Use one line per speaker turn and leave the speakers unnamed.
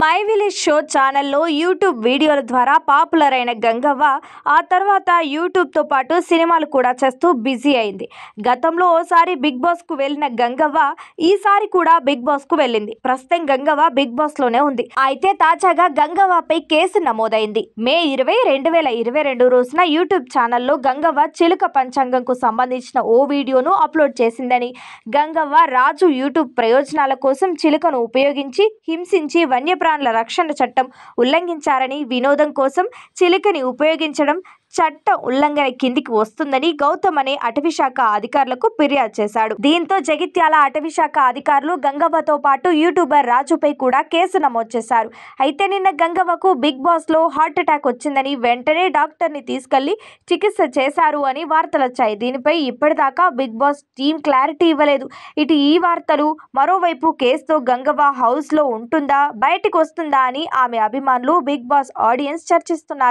my village show ఛానల్లో YouTube వీడియోల ద్వారా పాపులర్ అయిన గంగవ్వ ఆ తర్వాత యూట్యూబ్తో పాటు సినిమాలు కూడా చేస్తూ బిజీ అయింది గతంలో ఓసారి బిగ్ బాస్కు వెళ్ళిన గంగవ్వ ఈసారి కూడా బిగ్ బాస్కు వెళ్ళింది ప్రస్తుతం గంగవ్వ బిగ్ బాస్లోనే ఉంది అయితే తాజాగా గంగవ్వపై కేసు నమోదైంది మే ఇరవై రెండు వేల ఇరవై రెండు రోజున యూట్యూబ్ ఛానల్లో గంగవ్వ చిలుక పంచాంగంకు సంబంధించిన ఓ వీడియోను అప్లోడ్ చేసిందని గంగవ్వ రాజు యూట్యూబ్ ప్రయోజనాల కోసం చిలుకను ఉపయోగించి హింసించి వన్య వన్యప్రాణుల రక్షణ చట్టం ఉల్లంఘించారని వినోదం కోసం చిలుకని ఉపయోగించడం చట్టం ఉల్లంఘన కిందికి వస్తుందని గౌతమ్ అనే అటవీశాఖ అధికారులకు ఫిర్యాదు చేశాడు దీంతో జగిత్యాల అటవీశాఖ అధికారులు గంగవ్వతో పాటు యూట్యూబర్ రాజుపై కూడా కేసు నమోదు చేశారు అయితే నిన్న గంగవ్వకు బిగ్ బాస్ లో హార్ట్ అటాక్ వచ్చిందని వెంటనే డాక్టర్ ని తీసుకెళ్లి చికిత్స చేశారు అని వార్తలు వచ్చాయి దీనిపై ఇప్పటిదాకా బిగ్ బాస్ టీం క్లారిటీ ఇవ్వలేదు ఇటు ఈ వార్తలు మరోవైపు కేసుతో గంగవ్వ హౌస్ లో ఉంటుందా బయటకు వస్తుందా అని ఆమె అభిమానులు బిగ్ బాస్ ఆడియన్స్ చర్చిస్తున్నారు